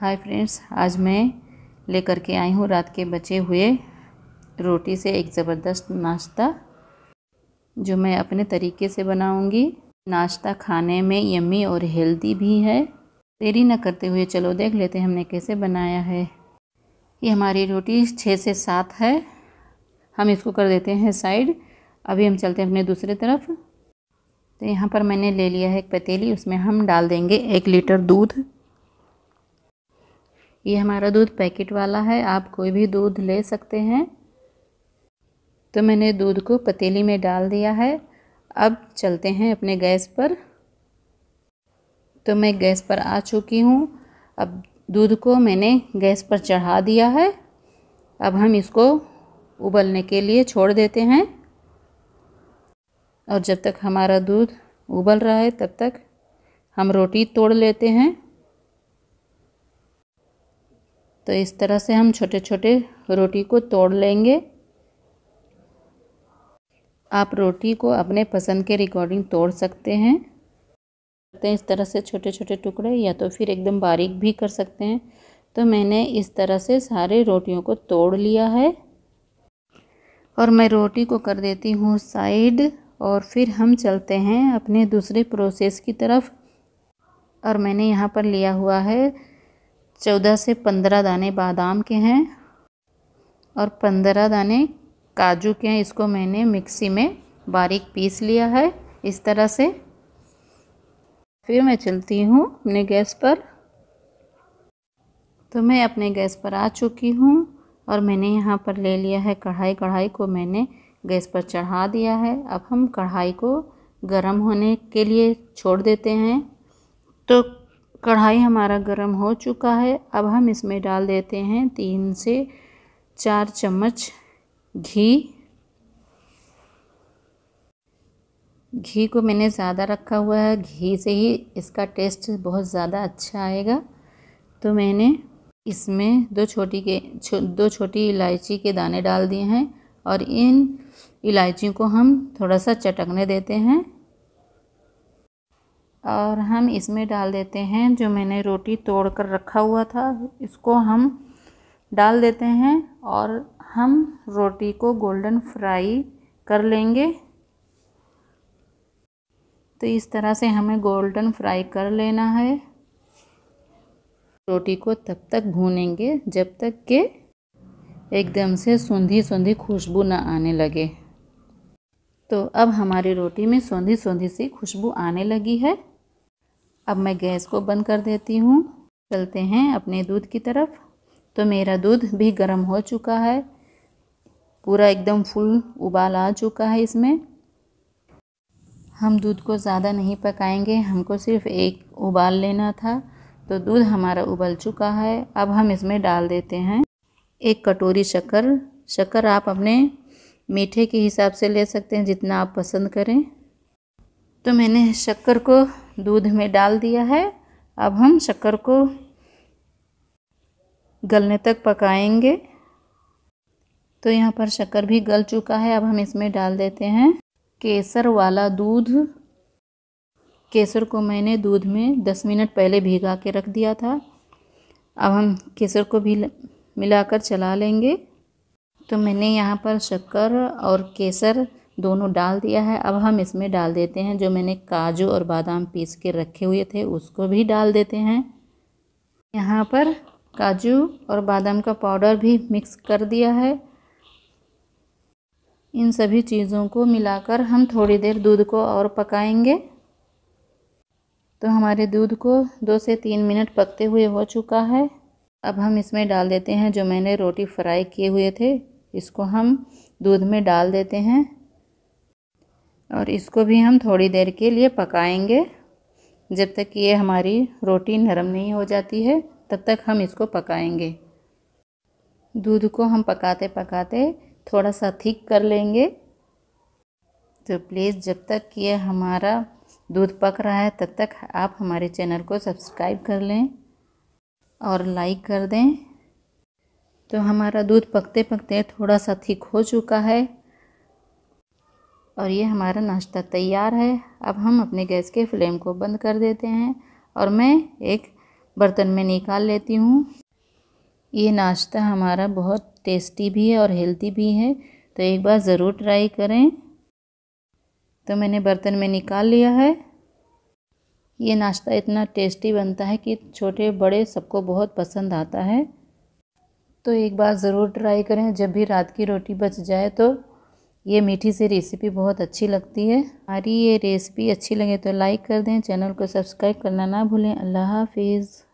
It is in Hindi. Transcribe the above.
हाय फ्रेंड्स आज मैं लेकर के आई हूँ रात के बचे हुए रोटी से एक ज़बरदस्त नाश्ता जो मैं अपने तरीके से बनाऊँगी नाश्ता खाने में यम्मी और हेल्दी भी है देरी ना करते हुए चलो देख लेते हैं हमने कैसे बनाया है ये हमारी रोटी छः से सात है हम इसको कर देते हैं साइड अभी हम चलते हैं अपने दूसरे तरफ तो यहाँ पर मैंने ले लिया है एक पतीली उसमें हम डाल देंगे एक लीटर दूध ये हमारा दूध पैकेट वाला है आप कोई भी दूध ले सकते हैं तो मैंने दूध को पतीली में डाल दिया है अब चलते हैं अपने गैस पर तो मैं गैस पर आ चुकी हूँ अब दूध को मैंने गैस पर चढ़ा दिया है अब हम इसको उबलने के लिए छोड़ देते हैं और जब तक हमारा दूध उबल रहा है तब तक हम रोटी तोड़ लेते हैं तो इस तरह से हम छोटे छोटे रोटी को तोड़ लेंगे आप रोटी को अपने पसंद के रिकॉर्डिंग तोड़ सकते हैं करते तो हैं इस तरह से छोटे छोटे टुकड़े या तो फिर एकदम बारीक भी कर सकते हैं तो मैंने इस तरह से सारे रोटियों को तोड़ लिया है और मैं रोटी को कर देती हूँ साइड और फिर हम चलते हैं अपने दूसरे प्रोसेस की तरफ और मैंने यहाँ पर लिया हुआ है चौदह से पंद्रह दाने बादाम के हैं और पंद्रह दाने काजू के हैं इसको मैंने मिक्सी में बारीक पीस लिया है इस तरह से फिर मैं चलती हूँ अपने गैस पर तो मैं अपने गैस पर आ चुकी हूँ और मैंने यहाँ पर ले लिया है कढ़ाई कढ़ाई को मैंने गैस पर चढ़ा दिया है अब हम कढ़ाई को गर्म होने के लिए छोड़ देते हैं तो कढ़ाई हमारा गरम हो चुका है अब हम इसमें डाल देते हैं तीन से चार चम्मच घी घी को मैंने ज़्यादा रखा हुआ है घी से ही इसका टेस्ट बहुत ज़्यादा अच्छा आएगा तो मैंने इसमें दो छोटी के छो, दो छोटी इलायची के दाने डाल दिए हैं और इन इलायची को हम थोड़ा सा चटकने देते हैं और हम इसमें डाल देते हैं जो मैंने रोटी तोड़ कर रखा हुआ था इसको हम डाल देते हैं और हम रोटी को गोल्डन फ्राई कर लेंगे तो इस तरह से हमें गोल्डन फ्राई कर लेना है रोटी को तब तक भूनेंगे जब तक के एकदम से सूंधी सूंधी खुशबू ना आने लगे तो अब हमारी रोटी में सौंधी सौंधी सी खुशबू आने लगी है अब मैं गैस को बंद कर देती हूँ चलते हैं अपने दूध की तरफ तो मेरा दूध भी गर्म हो चुका है पूरा एकदम फुल उबाल आ चुका है इसमें हम दूध को ज़्यादा नहीं पकाएंगे हमको सिर्फ एक उबाल लेना था तो दूध हमारा उबल चुका है अब हम इसमें डाल देते हैं एक कटोरी शक्कर शक्कर आप अपने मीठे के हिसाब से ले सकते हैं जितना आप पसंद करें तो मैंने शक्कर को दूध में डाल दिया है अब हम शक्कर को गलने तक पकाएंगे तो यहाँ पर शक्कर भी गल चुका है अब हम इसमें डाल देते हैं केसर वाला दूध केसर को मैंने दूध में दस मिनट पहले भिगा के रख दिया था अब हम केसर को भी मिलाकर चला लेंगे तो मैंने यहाँ पर शक्कर और केसर दोनों डाल दिया है अब हम इसमें डाल देते हैं जो मैंने काजू और बादाम पीस के रखे हुए थे उसको भी डाल देते हैं यहाँ पर काजू और बादाम का पाउडर भी मिक्स कर दिया है इन सभी चीज़ों को मिलाकर हम थोड़ी देर दूध को और पकाएंगे तो हमारे दूध को दो से तीन मिनट पकते हुए हो चुका है अब हम इसमें डाल देते हैं जो मैंने रोटी फ्राई किए हुए थे इसको हम दूध में डाल देते हैं और इसको भी हम थोड़ी देर के लिए पकाएंगे जब तक ये हमारी रोटी नरम नहीं हो जाती है तब तक हम इसको पकाएंगे दूध को हम पकाते पकाते थोड़ा सा थिक कर लेंगे तो प्लीज़ जब तक ये हमारा दूध पक रहा है तब तक आप हमारे चैनल को सब्सक्राइब कर लें और लाइक कर दें तो हमारा दूध पकते पकते थोड़ा सा थिक हो चुका है और ये हमारा नाश्ता तैयार है अब हम अपने गैस के फ्लेम को बंद कर देते हैं और मैं एक बर्तन में निकाल लेती हूँ ये नाश्ता हमारा बहुत टेस्टी भी है और हेल्दी भी है तो एक बार ज़रूर ट्राई करें तो मैंने बर्तन में निकाल लिया है ये नाश्ता इतना टेस्टी बनता है कि छोटे बड़े सबको बहुत पसंद आता है तो एक बार ज़रूर ट्राई करें जब भी रात की रोटी बच जाए तो ये मीठी सी रेसिपी बहुत अच्छी लगती है हमारी ये रेसिपी अच्छी लगे तो लाइक कर दें चैनल को सब्सक्राइब करना ना भूलें अल्लाह हाफिज़